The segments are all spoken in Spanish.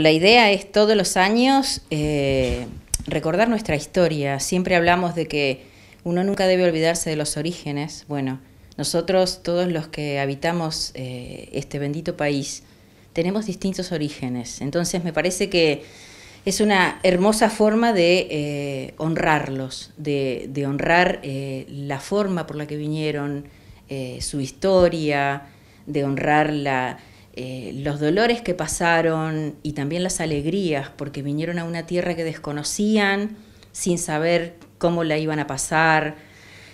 La idea es todos los años eh, recordar nuestra historia. Siempre hablamos de que uno nunca debe olvidarse de los orígenes. Bueno, nosotros, todos los que habitamos eh, este bendito país, tenemos distintos orígenes. Entonces me parece que es una hermosa forma de eh, honrarlos, de, honrar la forma por la que vinieron, su historia, de honrar la, eh, los dolores que pasaron y también las alegrías, porque vinieron a una tierra que desconocían sin saber cómo la iban a pasar,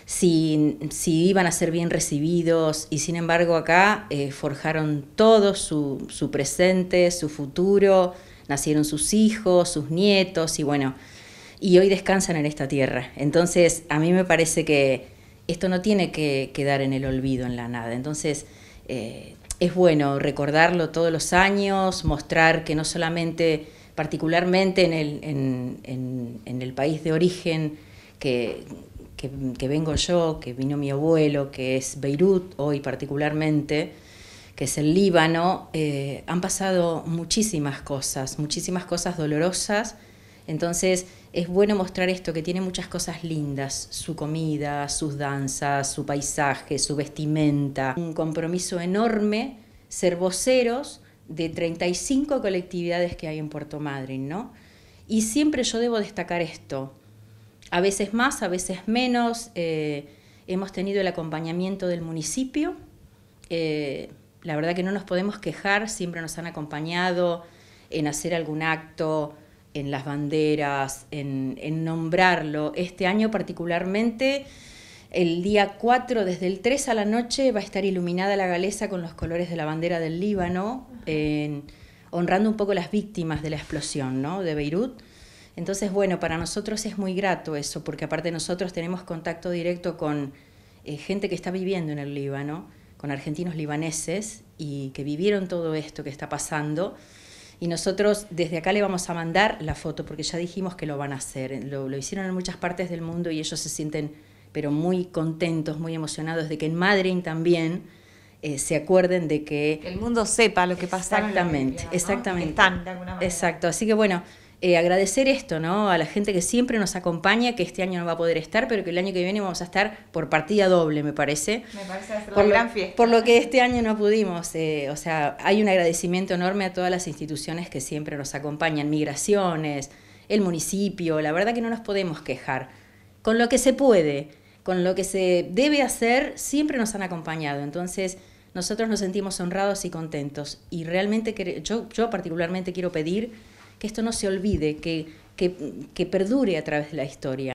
si, iban a ser bien recibidos, y sin embargo acá eh, forjaron todo su, su, presente, su futuro, nacieron sus hijos, sus nietos, y bueno, y hoy descansan en esta tierra. Entonces, a mí me parece que esto no tiene que quedar en el olvido, en la nada. Entonces, eh, es bueno recordarlo todos los años, mostrar que no solamente, particularmente en el, país de origen que, vengo yo, que vino mi abuelo, que es Beirut hoy particularmente, que es el Líbano, eh, han pasado muchísimas cosas, muchísimas cosas dolorosas entonces es bueno mostrar esto, que tiene muchas cosas lindas, su comida, sus danzas, su paisaje, su vestimenta, un compromiso enorme, ser voceros de 35 colectividades que hay en Puerto Madryn, ¿no? Y siempre yo debo destacar esto, a veces más, a veces menos, eh, hemos tenido el acompañamiento del municipio, eh, la verdad que no nos podemos quejar, siempre nos han acompañado en hacer algún acto, en las banderas, en, nombrarlo. Este año particularmente, el día 4, desde el 3 a la noche, va a estar iluminada la galesa con los colores de la bandera del Líbano, honrando un poco las víctimas de la explosión ¿no? de Beirut. Entonces, bueno, para nosotros es muy grato eso, porque aparte nosotros tenemos contacto directo con eh, gente que está viviendo en el Líbano, con argentinos libaneses y que vivieron todo esto que está pasando y nosotros desde acá le vamos a mandar la foto porque ya dijimos que lo van a hacer. Lo, hicieron en muchas partes del mundo y ellos se sienten pero muy contentos, muy emocionados de que en Madrid también eh, se acuerden de que... El mundo sepa lo que pasa. Exactamente, exactamente. Exacto, así que bueno, eh, agradecer esto, ¿no? A la gente que siempre nos acompaña, que este año no va a poder estar, pero que el año que viene vamos a estar por partida doble, me parece. Me parece por gran fiesta. Por lo que este año no pudimos. Eh, o sea, hay un agradecimiento enorme a todas las instituciones que siempre nos acompañan, migraciones, el municipio, la verdad que no nos podemos quejar. Con lo que se puede, con lo que se debe hacer, siempre nos han acompañado. Entonces, nosotros nos sentimos honrados y contentos. Y realmente yo, yo particularmente quiero pedir que esto no se olvide, que, que, perdure a través de la historia.